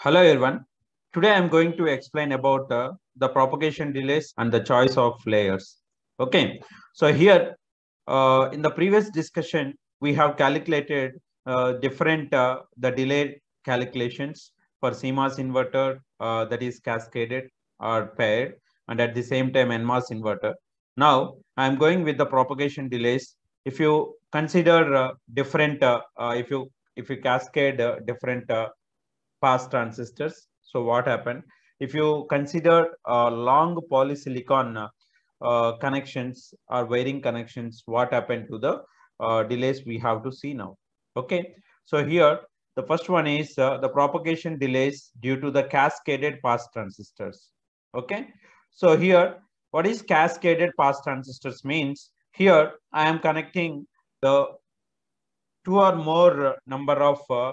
Hello everyone. Today I'm going to explain about uh, the propagation delays and the choice of layers. Okay, so here uh, in the previous discussion, we have calculated uh, different uh, the delay calculations for CMOS inverter uh, that is cascaded or paired and at the same time NMOS inverter. Now I'm going with the propagation delays. If you consider uh, different, if you if you cascade different pass transistors. So what happened? If you consider uh, long polysilicon uh, connections or wiring connections, what happened to the uh, delays we have to see now. Okay, so here the first one is uh, the propagation delays due to the cascaded pass transistors. Okay, so here what is cascaded pass transistors means here I am connecting the two or more number of uh,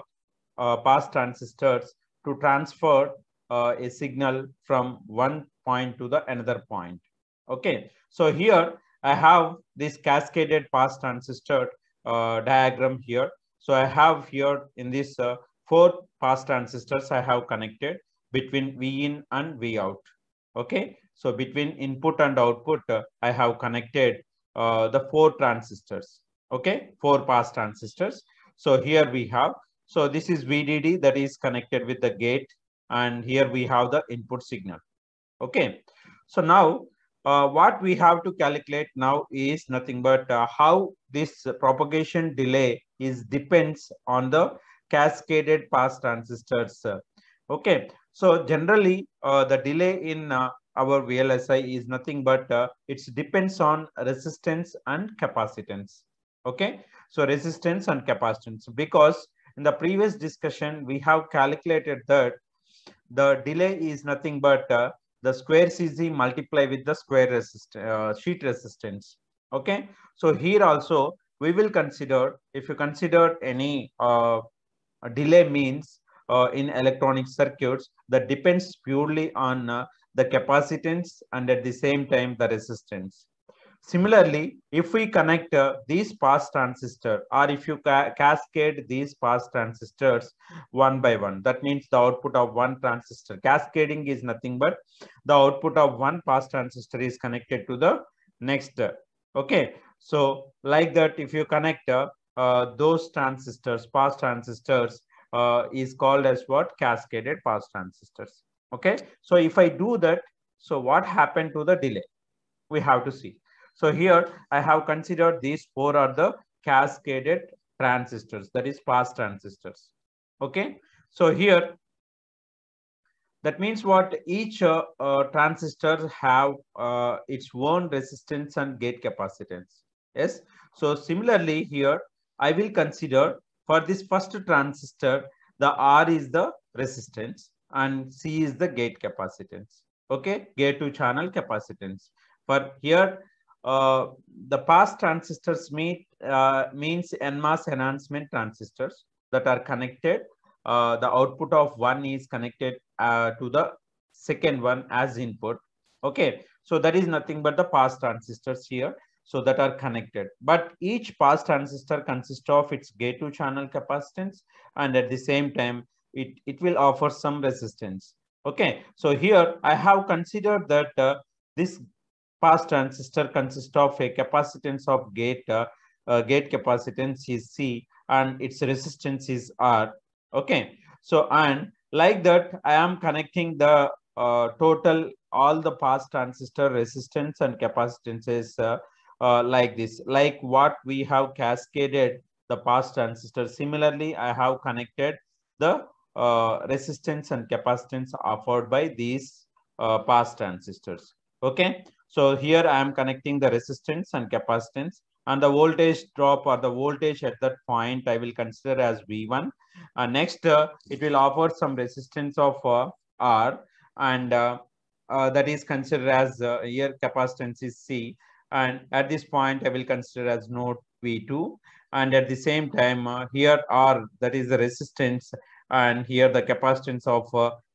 uh, pass transistors to transfer uh, a signal from one point to the another point. Okay, so here I have this cascaded pass transistor uh, diagram here. So I have here in this uh, four pass transistors I have connected between V in and V out. Okay, so between input and output, uh, I have connected the four transistors. Okay, four pass transistors. So here we have so this is VDD that is connected with the gate and here we have the input signal. Okay. So now uh, what we have to calculate now is nothing but uh, how this propagation delay is depends on the cascaded pass transistors. Okay. So generally uh, the delay in uh, our VLSI is nothing but uh, it depends on resistance and capacitance. Okay. So resistance and capacitance because in the previous discussion, we have calculated that the delay is nothing but uh, the square CZ multiply with the square resist uh, sheet resistance. Okay. So here also we will consider, if you consider any uh, delay means uh, in electronic circuits that depends purely on uh, the capacitance and at the same time the resistance. Similarly, if we connect uh, these pass transistor or if you ca cascade these pass transistors one by one, that means the output of one transistor. Cascading is nothing but the output of one pass transistor is connected to the next. Okay. So like that, if you connect uh, uh those transistors, pass transistors uh, is called as what? Cascaded pass transistors. Okay. So if I do that, so what happened to the delay? We have to see. So here I have considered these four are the cascaded transistors, that is pass transistors. Okay. So here, that means what each uh, uh, transistor have uh, its own resistance and gate capacitance. Yes. So similarly here, I will consider for this first transistor, the R is the resistance and C is the gate capacitance. Okay, gate to channel capacitance. For here, uh, the past transistors meet, uh, means NMOS enhancement transistors that are connected. Uh, the output of one is connected uh, to the second one as input. Okay, so that is nothing but the pass transistors here. So that are connected. But each pass transistor consists of its gate to channel capacitance and at the same time, it, it will offer some resistance. Okay, so here I have considered that uh, this pass transistor consists of a capacitance of gate. Uh, uh, gate capacitance is C and its resistance is R. Okay. So, and like that, I am connecting the uh, total, all the pass transistor resistance and capacitances uh, uh, like this, like what we have cascaded the pass transistor. Similarly, I have connected the uh, resistance and capacitance offered by these pass transistors. Okay. So here I am connecting the resistance and capacitance and the voltage drop or the voltage at that point I will consider as V1. Uh, next, uh, it will offer some resistance of uh, R and uh, uh, that is considered as uh, here capacitance is C. And at this point, I will consider as node V2. And at the same time, here R, that is the resistance, and here the capacitance of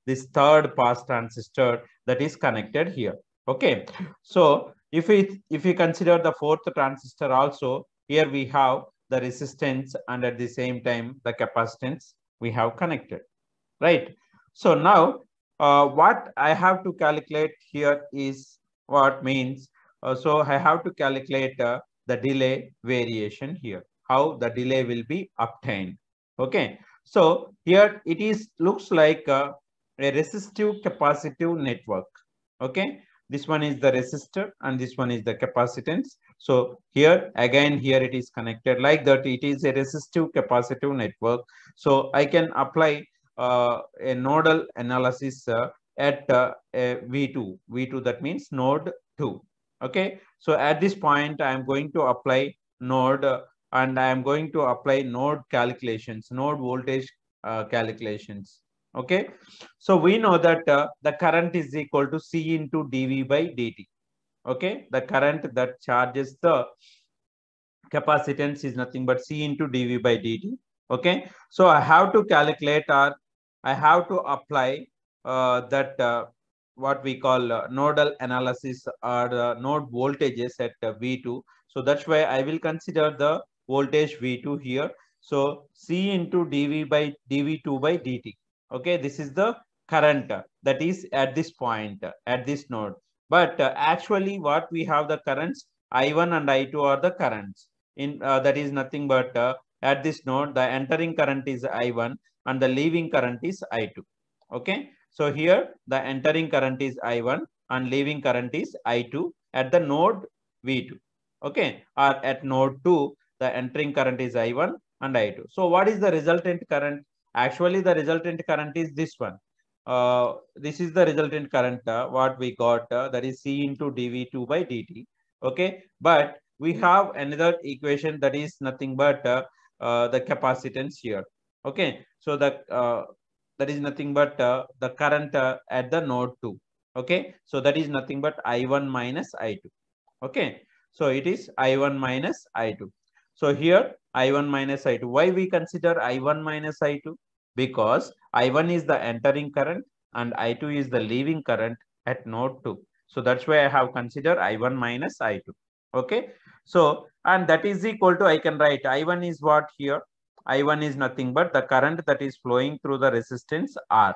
this third pass transistor that is connected here. Okay, so if we if we consider the fourth transistor also, here we have the resistance and at the same time the capacitance we have connected, right? So now uh, what I have to calculate here is what means, uh, so I have to calculate uh, the delay variation here, how the delay will be obtained, okay? So here it is looks like uh, a resistive capacitive network, okay? This one is the resistor and this one is the capacitance. So here again, here it is connected like that. It is a resistive capacitive network. So I can apply uh, a nodal analysis uh, at uh, V2. V2 that means node 2. Okay. So at this point, I am going to apply node and I am going to apply node calculations, node voltage uh, calculations okay so we know that uh, the current is equal to c into dv by dt okay the current that charges the capacitance is nothing but c into dv by dt okay so i have to calculate or i have to apply uh, that uh, what we call uh, nodal analysis or uh, node voltages at uh, v2 so that's why i will consider the voltage v2 here so c into dv by dv2 by dt okay this is the current that is at this point at this node but uh, actually what we have the currents i1 and i2 are the currents in uh, that is nothing but uh, at this node the entering current is i1 and the leaving current is i2 okay so here the entering current is i1 and leaving current is i2 at the node v2 okay or at node 2 the entering current is i1 and i2 so what is the resultant current Actually, the resultant current is this one. Uh, this is the resultant current, uh, what we got, uh, that is C into dV2 by dt. Okay, but we hmm. have another equation that is nothing but uh, uh, the capacitance here. Okay, so the, uh, that is nothing but the current at the node 2. Okay, so that is nothing but I1 minus I2. Okay, so it is I1 minus I2. So here I1 minus I2. Why we consider I1 minus I2? Because I1 is the entering current and I2 is the leaving current at node 2. So that's why I have considered I1 minus I2. Okay. So, and that is equal to, I can write I1 is what here? I1 is nothing but the current that is flowing through the resistance R.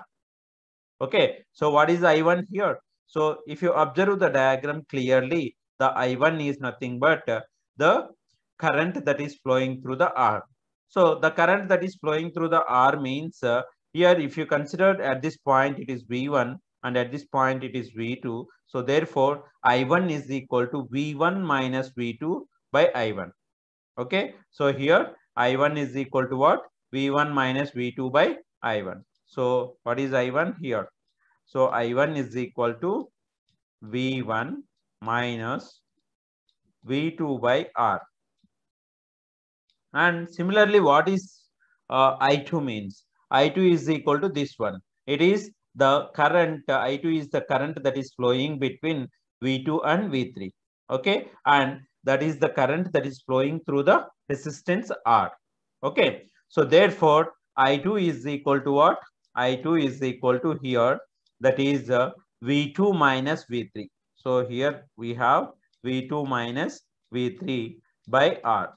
Okay. So what is I1 here? So if you observe the diagram clearly, the I1 is nothing but the current that is flowing through the R. So the current that is flowing through the R means uh, here if you consider at this point it is V1 and at this point it is V2. So therefore I1 is equal to V1 minus V2 by I1. Okay. So here I1 is equal to what? V1 minus V2 by I1. So what is I1 here? So I1 is equal to V1 minus V2 by R. And similarly, what is uh, I2 means? I2 is equal to this one. It is the current, uh, I2 is the current that is flowing between V2 and V3. Okay. And that is the current that is flowing through the resistance R. Okay. So therefore, I2 is equal to what? I2 is equal to here, that is uh, V2 minus V3. So here we have V2 minus V3 by R.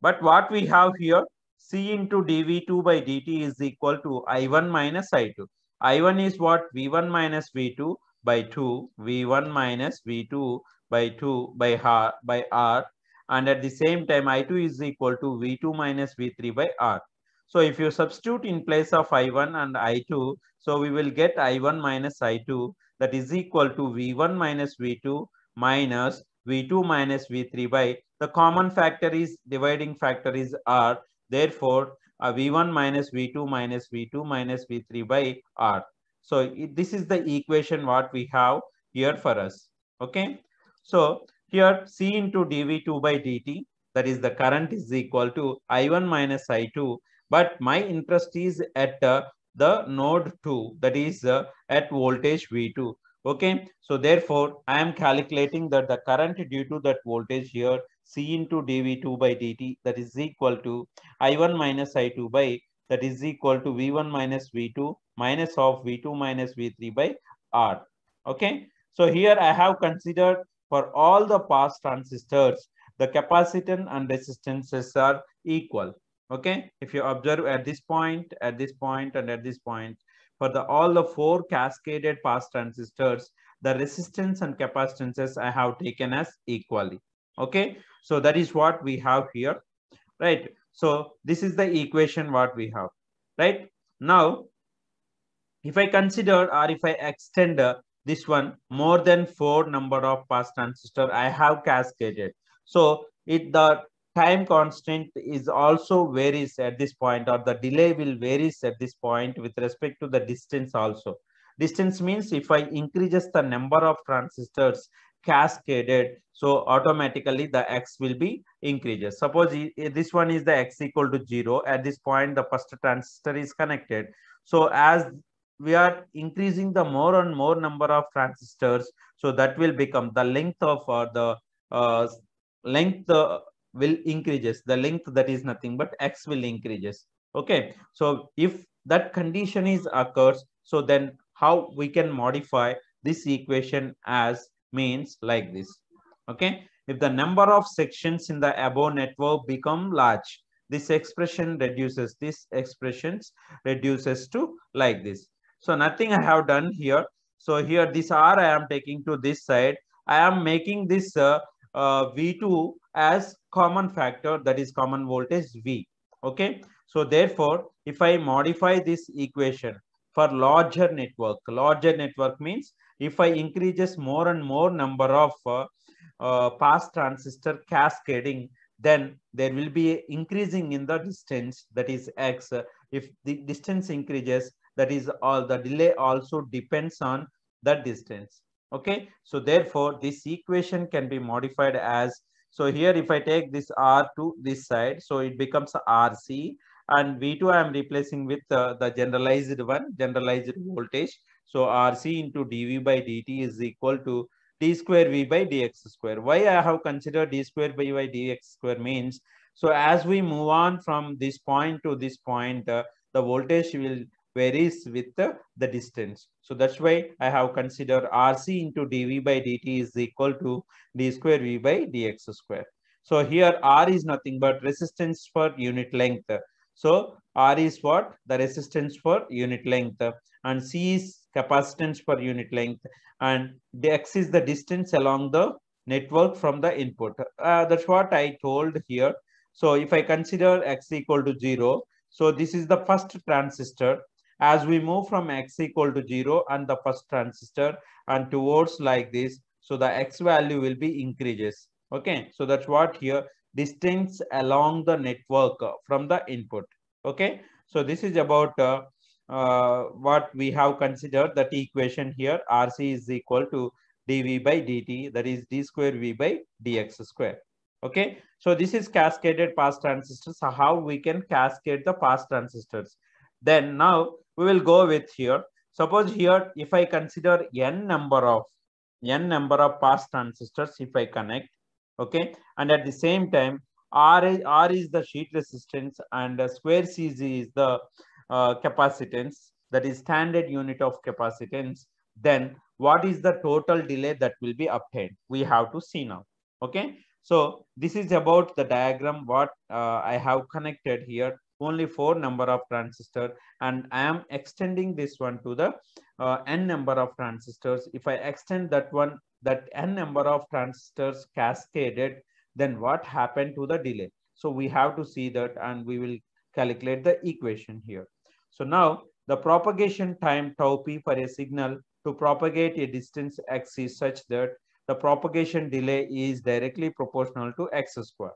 But what we have here, C into dV2 by dt is equal to I1 minus I2. I1 is what? V1 minus V2 by 2, V1 minus V2 by 2 by R, by R. And at the same time, I2 is equal to V2 minus V3 by R. So if you substitute in place of I1 and I2, so we will get I1 minus I2 that is equal to V1 minus V2 minus V2 minus V3 by the common factor is dividing is are therefore uh, V1 minus V2 minus V2 minus V3 by R. So it, this is the equation what we have here for us. Okay. So here C into dV2 by dt that is the current is equal to I1 minus I2 but my interest is at uh, the node 2 that is uh, at voltage V2. Okay. So therefore I am calculating that the current due to that voltage here C into dV2 by dt that is equal to I1 minus I2 by that is equal to V1 minus V2 minus of V2 minus V3 by R. Okay. So here I have considered for all the pass transistors, the capacitance and resistances are equal. Okay. If you observe at this point, at this point and at this point, for the all the four cascaded pass transistors, the resistance and capacitances I have taken as equally okay so that is what we have here right so this is the equation what we have right now if i consider or if i extend uh, this one more than four number of pass transistor i have cascaded so it the time constant is also varies at this point or the delay will varies at this point with respect to the distance also distance means if I increases the number of transistors, cascaded. So automatically the x will be increases. Suppose this one is the x equal to 0. At this point, the first transistor is connected. So as we are increasing the more and more number of transistors, so that will become the length of or uh, the uh, length uh, will increases. The length that is nothing but x will increases. Okay. So if that condition is occurs, so then how we can modify this equation as means like this. Okay. If the number of sections in the above network become large, this expression reduces, this expressions reduces to like this. So nothing I have done here. So here this R I am taking to this side. I am making this uh, uh, V2 as common factor that is common voltage V. Okay. So therefore, if I modify this equation for larger network, larger network means if I increases more and more number of uh, uh, pass transistor cascading, then there will be increasing in the distance that is x. If the distance increases, that is all the delay also depends on the distance. Okay, so therefore this equation can be modified as so here if I take this R to this side, so it becomes RC and V2 I am replacing with uh, the generalized one, generalized voltage. So RC into dV by dt is equal to d square v by dx square. Why I have considered d square by by dx square means, so as we move on from this point to this point, uh, the voltage will varies with the, the distance. So that's why I have considered RC into dV by dt is equal to d square v by dx square. So here R is nothing but resistance for unit length. So R is what? The resistance for unit length. And C is capacitance per unit length, and the x is the distance along the network from the input. Uh, that's what I told here. So if I consider x equal to 0, so this is the first transistor. As we move from x equal to 0 and the first transistor and towards like this, so the x value will be increases. Okay, so that's what here, distance along the network from the input. Okay, so this is about uh, uh, what we have considered that equation here, RC is equal to dV by dt, that is d square V by dx square. Okay, so this is cascaded pass transistors, so how we can cascade the pass transistors. Then now we will go with here. Suppose here, if I consider n number of n number of pass transistors, if I connect, okay, and at the same time, R is, R is the sheet resistance and square CZ is the uh, capacitance, that is standard unit of capacitance, then what is the total delay that will be obtained? We have to see now. Okay. So this is about the diagram what uh, I have connected here only four number of transistor and I am extending this one to the uh, n number of transistors. If I extend that one, that n number of transistors cascaded, then what happened to the delay? So we have to see that and we will calculate the equation here. So now the propagation time tau p for a signal to propagate a distance x is such that the propagation delay is directly proportional to x square.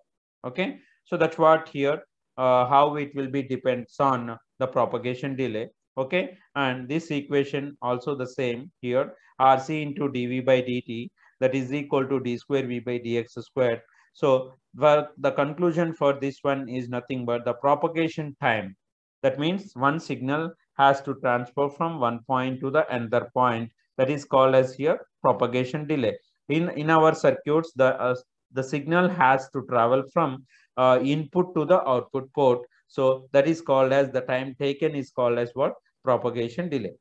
Okay, so that's what here uh, how it will be depends on the propagation delay. Okay, and this equation also the same here RC into dV by dt that is equal to d square v by dx square. So well, the conclusion for this one is nothing but the propagation time that means one signal has to transfer from one point to the another point. That is called as here propagation delay. In, in our circuits, the, uh, the signal has to travel from uh, input to the output port. So that is called as the time taken is called as what? Propagation delay.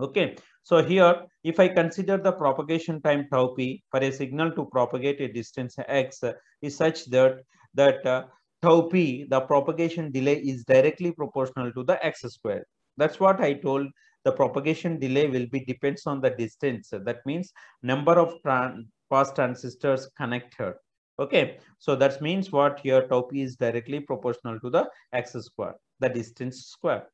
Okay, so here if I consider the propagation time tau p for a signal to propagate a distance x uh, is such that that uh, tau p, the propagation delay is directly proportional to the x square. That's what I told. The propagation delay will be depends on the distance. That means number of tran pass transistors connected. Okay, so that means what here tau p is directly proportional to the x square, the distance square.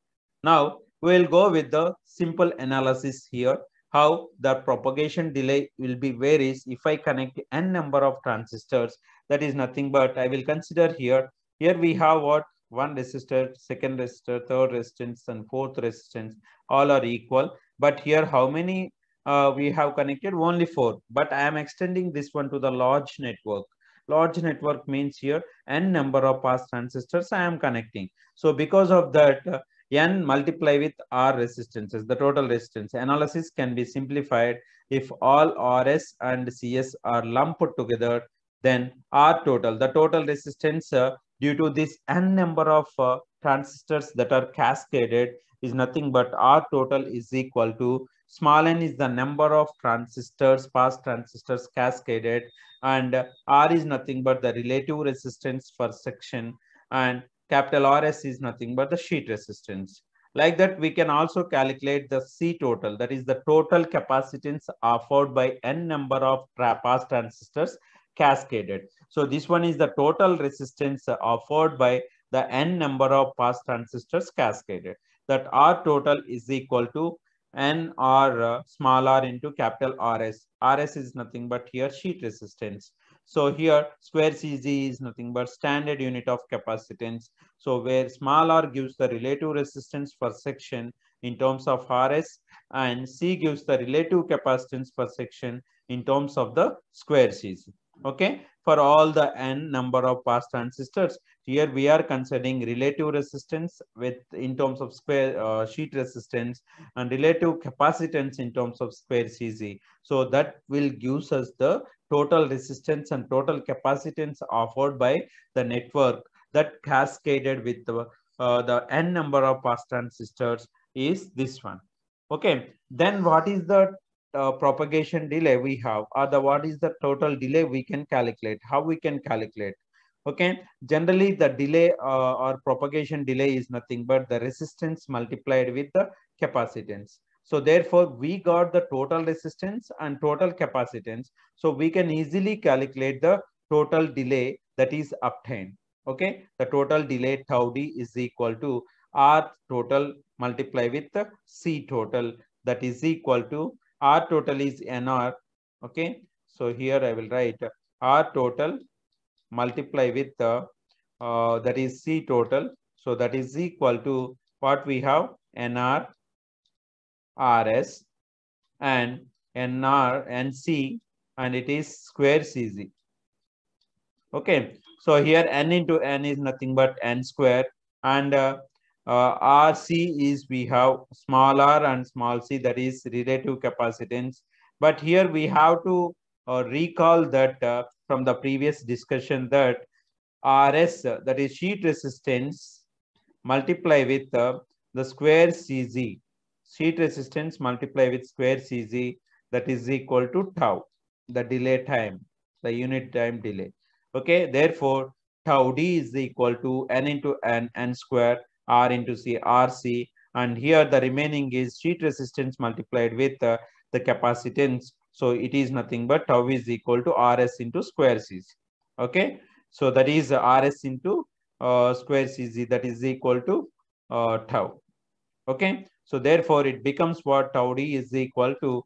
Now we'll go with the simple analysis here. How the propagation delay will be varies if I connect n number of transistors. That is nothing but I will consider here here we have what? One resistor, second resistor, third resistance, and fourth resistance. All are equal. But here how many uh, we have connected? Only four. But I am extending this one to the large network. Large network means here n number of pass transistors I am connecting. So because of that, uh, n multiply with r resistances, the total resistance. Analysis can be simplified if all Rs and Cs are lumped together, then R total, the total resistance uh, due to this n number of uh, transistors that are cascaded is nothing but R total is equal to small n is the number of transistors, pass transistors cascaded and R is nothing but the relative resistance per section and capital RS is nothing but the sheet resistance. Like that, we can also calculate the C total, that is the total capacitance offered by n number of pass transistors cascaded. So this one is the total resistance offered by the n number of pass transistors cascaded. That R total is equal to n r uh, small r into capital RS. RS is nothing but here sheet resistance. So here square CG is nothing but standard unit of capacitance. So where small r gives the relative resistance per section in terms of RS and C gives the relative capacitance per section in terms of the square CG okay for all the n number of pass transistors here we are considering relative resistance with in terms of square uh, sheet resistance and relative capacitance in terms of square cz so that will gives us the total resistance and total capacitance offered by the network that cascaded with the uh, the n number of pass transistors is this one okay then what is the uh, propagation delay we have or the what is the total delay we can calculate how we can calculate okay generally the delay uh, or propagation delay is nothing but the resistance multiplied with the capacitance so therefore we got the total resistance and total capacitance so we can easily calculate the total delay that is obtained okay the total delay tau d is equal to r total multiply with the c total that is equal to R total is NR. Okay. So here I will write R total multiply with the, uh, that is C total. So that is equal to what we have NR RS and NR NC and it is square CZ. Okay. So here N into N is nothing but N square and uh, uh, RC is we have small r and small c that is relative capacitance. But here we have to uh, recall that uh, from the previous discussion that RS that is sheet resistance multiply with uh, the square Cz. Sheet resistance multiply with square Cz that is equal to tau, the delay time, the unit time delay. Okay, therefore tau d is equal to n into n, n square R into C, RC. And here the remaining is sheet resistance multiplied with uh, the capacitance. So it is nothing but tau is equal to RS into square C. Okay. So that is RS into uh, square Cz. that is equal to uh, tau. Okay. So therefore it becomes what tau D is equal to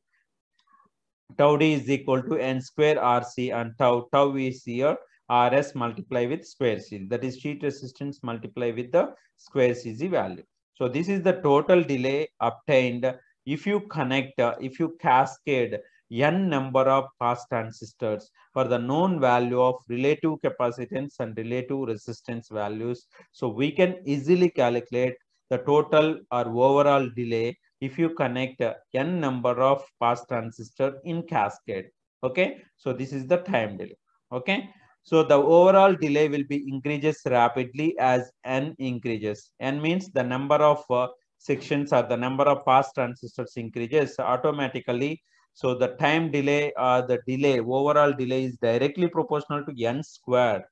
tau D is equal to N square RC and tau tau is here RS multiply with square CZ. That is sheet resistance multiply with the square CZ value. So this is the total delay obtained if you connect, if you cascade n number of pass transistors for the known value of relative capacitance and relative resistance values. So we can easily calculate the total or overall delay if you connect n number of pass transistor in cascade. Okay, so this is the time delay. Okay, so the overall delay will be increases rapidly as n increases. n means the number of uh, sections or the number of pass transistors increases automatically. So the time delay or uh, the delay, overall delay is directly proportional to n squared.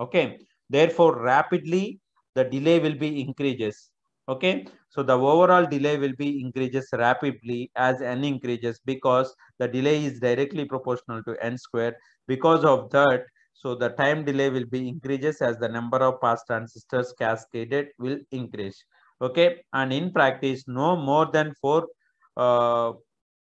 Okay. Therefore, rapidly the delay will be increases. Okay. So the overall delay will be increases rapidly as n increases because the delay is directly proportional to n squared. Because of that, so the time delay will be increases as the number of pass transistors cascaded will increase. Okay. And in practice, no more than four uh,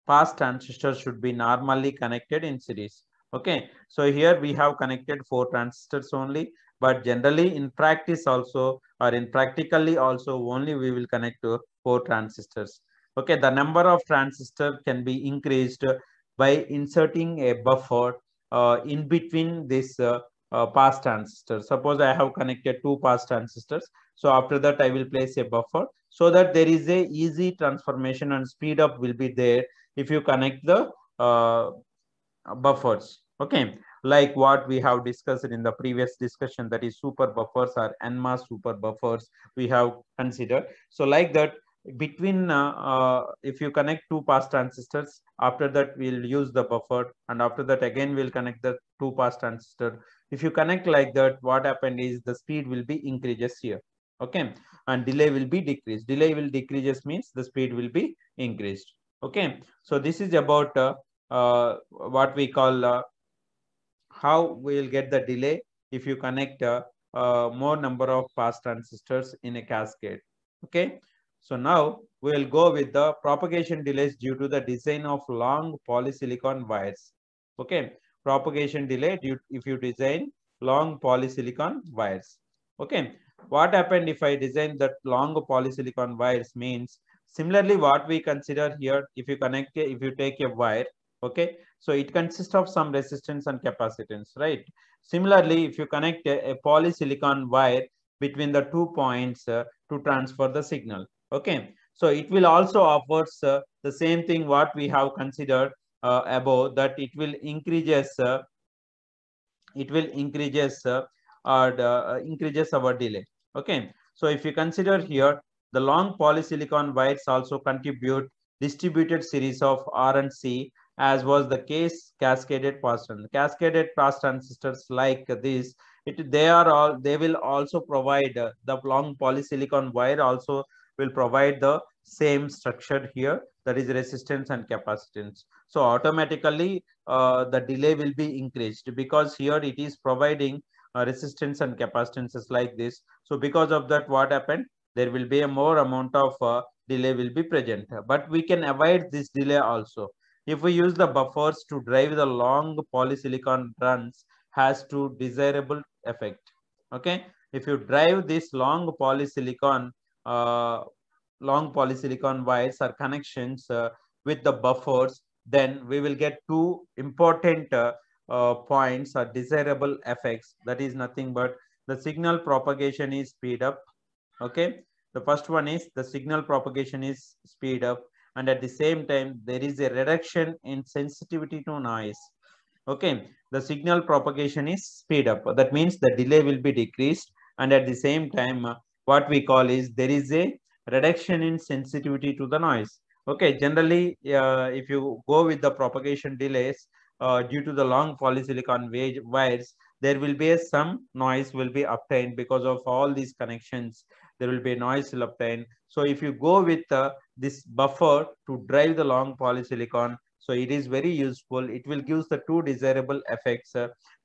pass transistors should be normally connected in series. Okay. So here we have connected four transistors only. But generally in practice also or in practically also only we will connect to four transistors. Okay. The number of transistor can be increased by inserting a buffer uh, in between this uh, uh, past transistor. Suppose I have connected two past transistors. So after that, I will place a buffer so that there is a easy transformation and speed up will be there if you connect the buffers. Okay like what we have discussed in the previous discussion that is super buffers or NMAS super buffers we have considered. So like that between uh, uh, if you connect two pass transistors after that we'll use the buffer and after that again we'll connect the two pass transistor if you connect like that what happened is the speed will be increases here okay and delay will be decreased delay will decreases means the speed will be increased okay so this is about uh, uh what we call uh, how we'll get the delay if you connect uh, more number of pass transistors in a cascade okay so now we will go with the propagation delays due to the design of long polysilicon wires. Okay, propagation delay due if you design long polysilicon wires. Okay, what happened if I design that long polysilicon wires means similarly what we consider here if you connect if you take a wire okay so it consists of some resistance and capacitance right similarly if you connect a, a polysilicon wire between the two points uh, to transfer the signal Okay, so it will also offers uh, the same thing what we have considered uh, above that it will increases uh, it will increases uh, or the, uh, increases our delay. Okay, so if you consider here the long polysilicon wires also contribute distributed series of R and C as was the case cascaded past and cascaded past transistors like this it they are all they will also provide uh, the long polysilicon wire also will provide the same structure here that is resistance and capacitance. So automatically uh, the delay will be increased because here it is providing uh, resistance and capacitances like this. So because of that what happened? There will be a more amount of uh, delay will be present. But we can avoid this delay also. If we use the buffers to drive the long polysilicon runs has to desirable effect. Okay. If you drive this long polysilicon uh, long polysilicon wires or connections uh, with the buffers, then we will get two important uh, points or desirable effects. That is nothing but the signal propagation is speed up. Okay. The first one is the signal propagation is speed up and at the same time there is a reduction in sensitivity to noise. Okay. The signal propagation is speed up. That means the delay will be decreased and at the same time uh, what we call is there is a reduction in sensitivity to the noise. Okay, generally, uh, if you go with the propagation delays uh, due to the long polysilicon wires, there will be a, some noise will be obtained because of all these connections. There will be noise will obtained. So if you go with uh, this buffer to drive the long polysilicon, so it is very useful. It will give the two desirable effects.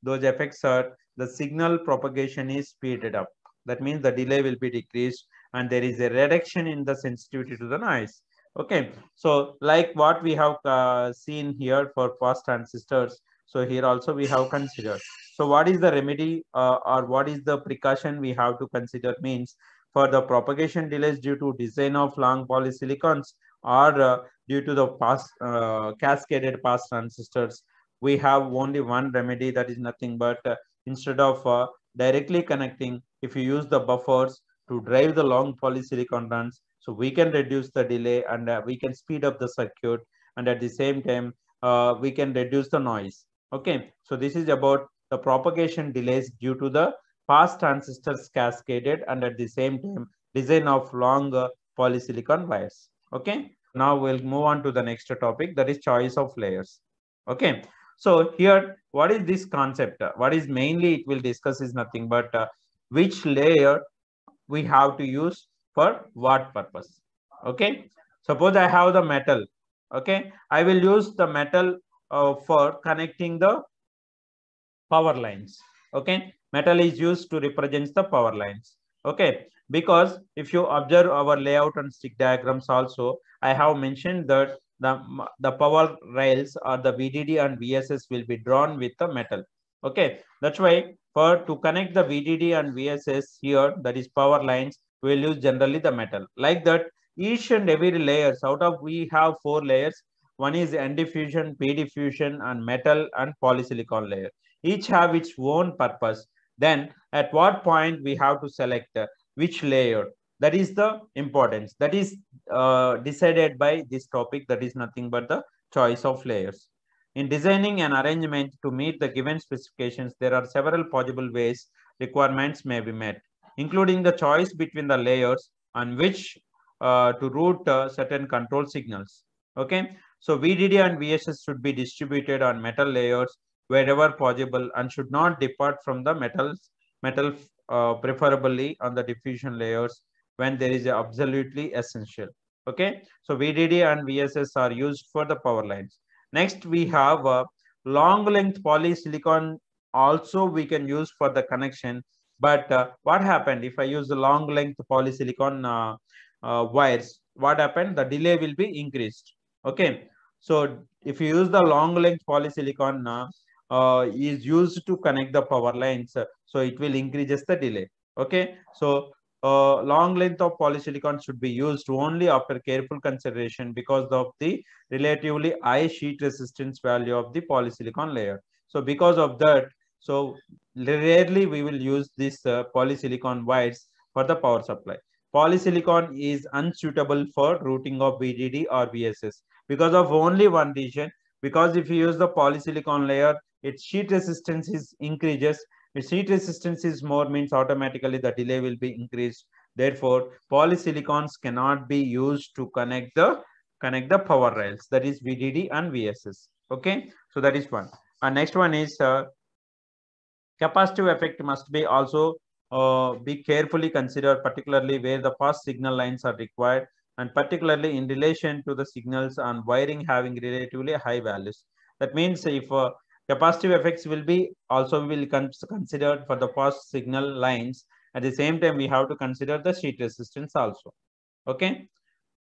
those effects are the signal propagation is speeded up. That means the delay will be decreased and there is a reduction in the sensitivity to the noise. Okay, so like what we have uh, seen here for fast transistors, so here also we have considered. So what is the remedy uh, or what is the precaution we have to consider means for the propagation delays due to design of long polysilicons or uh, due to the past uh, cascaded pass transistors, we have only one remedy that is nothing but uh, instead of uh, directly connecting, if you use the buffers to drive the long polysilicon runs, so we can reduce the delay and uh, we can speed up the circuit and at the same time, uh, we can reduce the noise. Okay, so this is about the propagation delays due to the fast transistors cascaded and at the same time design of long uh, polysilicon wires. Okay, now we'll move on to the next topic that is choice of layers. Okay, so here what is this concept? What is mainly it will discuss is nothing but uh, which layer we have to use for what purpose. Okay. Suppose I have the metal. Okay. I will use the metal uh, for connecting the power lines. Okay. Metal is used to represent the power lines. Okay. Because if you observe our layout and stick diagrams also, I have mentioned that the, the power rails or the VDD and VSS will be drawn with the metal. Okay, that's why for to connect the VDD and VSS here, that is power lines, we'll use generally the metal. Like that, each and every layers, out of we have four layers, one is N diffusion, P diffusion, and metal and polysilicon layer. Each have its own purpose. Then at what point we have to select which layer. That is the importance. That is uh, decided by this topic. That is nothing but the choice of layers. In designing an arrangement to meet the given specifications, there are several possible ways requirements may be met, including the choice between the layers on which uh, to route uh, certain control signals. Okay, so VDD and VSS should be distributed on metal layers wherever possible and should not depart from the metals, metal uh, preferably on the diffusion layers when there is absolutely essential. Okay, so VDD and VSS are used for the power lines. Next, we have a long length polysilicon also we can use for the connection. But uh, what happened if I use the long length polysilicon uh, uh wires? What happened? The delay will be increased. Okay. So if you use the long length polysilicon uh, uh, is used to connect the power lines. So it will increases the delay. Okay. So uh, long length of polysilicon should be used only after careful consideration because of the relatively high sheet resistance value of the polysilicon layer. So because of that, so rarely we will use this uh, polysilicon wires for the power supply. Polysilicon is unsuitable for routing of VDD or VSS because of only one reason. Because if you use the polysilicon layer, its sheet resistance is increases if heat resistance is more means automatically the delay will be increased. Therefore, polysilicons cannot be used to connect the connect the power rails. That is VDD and VSS. Okay, so that is one. And uh, next one is uh, capacitive effect must be also uh, be carefully considered, particularly where the fast signal lines are required and particularly in relation to the signals and wiring having relatively high values. That means if uh, Capacitive effects will be also will considered for the first signal lines. At the same time, we have to consider the sheet resistance also. Okay.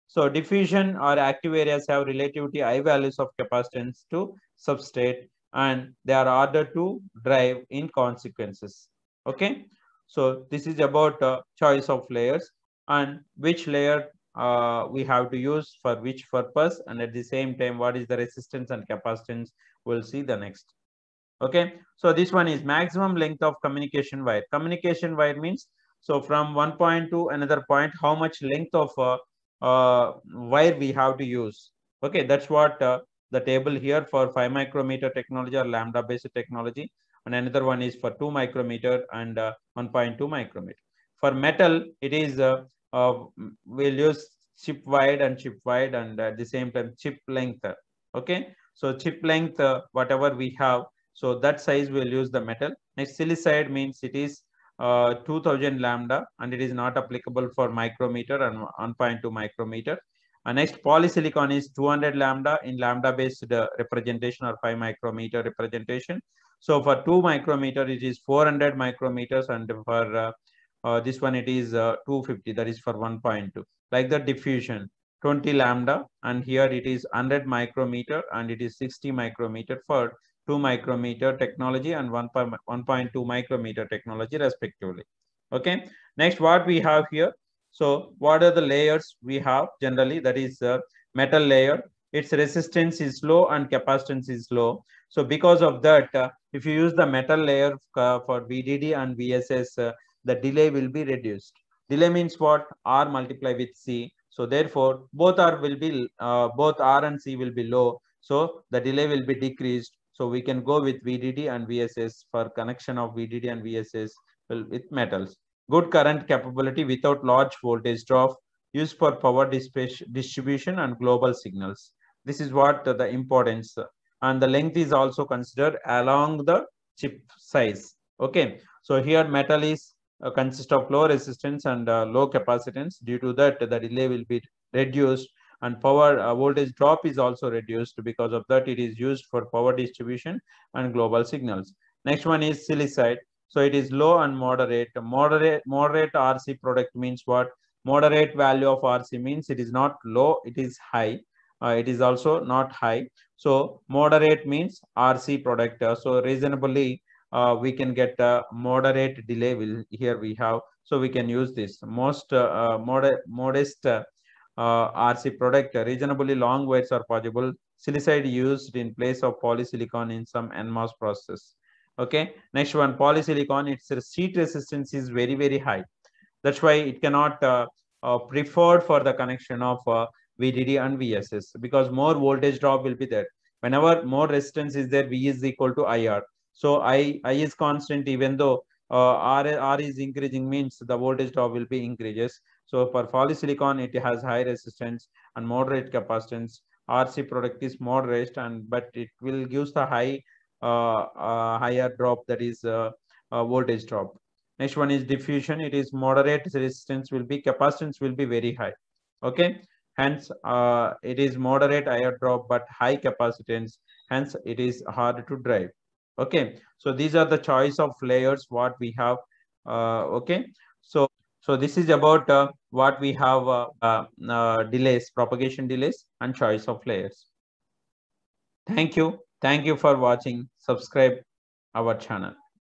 So diffusion or active areas have relativity I values of capacitance to substrate and they are ordered to drive in consequences. Okay. So this is about uh, choice of layers and which layer uh, we have to use for which purpose and at the same time what is the resistance and capacitance We'll see the next. Okay. So this one is maximum length of communication wire. Communication wire means, so from one point to another point, how much length of uh, uh, wire we have to use. Okay. That's what uh, the table here for 5 micrometer technology or lambda based technology. And another one is for 2 micrometer and uh, 1.2 micrometer. For metal, it is, uh, uh, we'll use chip wide and chip wide and at the same time chip length. Okay. So chip length, uh, whatever we have, so that size will use the metal. Next silicide means it is uh, 2000 lambda and it is not applicable for micrometer and 1.2 micrometer. And uh, next polysilicon is 200 lambda in lambda based uh, representation or 5 micrometer representation. So for 2 micrometer it is 400 micrometers and for uh, uh, this one it is uh, 250 that is for 1.2 like the diffusion. 20 lambda and here it is 100 micrometer and it is 60 micrometer for 2 micrometer technology and 1.2 micrometer technology respectively. Okay. Next, what we have here. So what are the layers we have generally? That is uh, metal layer. Its resistance is low and capacitance is low. So because of that, uh, if you use the metal layer uh, for VDD and VSS, uh, the delay will be reduced. Delay means what? R multiply with C. So therefore, both R will be uh, both R and C will be low. So the delay will be decreased. So we can go with VDD and VSS for connection of VDD and VSS with metals. Good current capability without large voltage drop used for power distribution and global signals. This is what the importance uh, and the length is also considered along the chip size. Okay, so here metal is uh, consist of low resistance and uh, low capacitance. Due to that, the delay will be reduced and power uh, voltage drop is also reduced. Because of that, it is used for power distribution and global signals. Next one is silicide. So it is low and moderate. Moderate, moderate RC product means what? Moderate value of RC means it is not low, it is high. Uh, it is also not high. So moderate means RC product. Uh, so reasonably uh, we can get a moderate delay. Will here we have so we can use this most uh, uh modest uh, uh RC product. Uh, reasonably long waits are possible. Silicide used in place of polysilicon in some NMOS process. Okay, next one polysilicon. Its seat resistance is very very high. That's why it cannot preferred for the connection of VDD and VSS because more voltage drop will be there. Whenever more resistance is there, V is equal to IR. So I, I is constant even though uh, R, R is increasing means the voltage drop will be increases. So for polysilicon, it has high resistance and moderate capacitance. RC product is moderate and but it will give the high uh, uh, higher drop that is uh, uh, voltage drop. Next one is diffusion. It is moderate resistance will be capacitance will be very high. Okay. Hence, uh, it is moderate higher drop but high capacitance. Hence, it is hard to drive okay so these are the choice of layers what we have uh, okay so so this is about uh, what we have uh, uh, uh delays propagation delays and choice of layers thank you thank you for watching subscribe our channel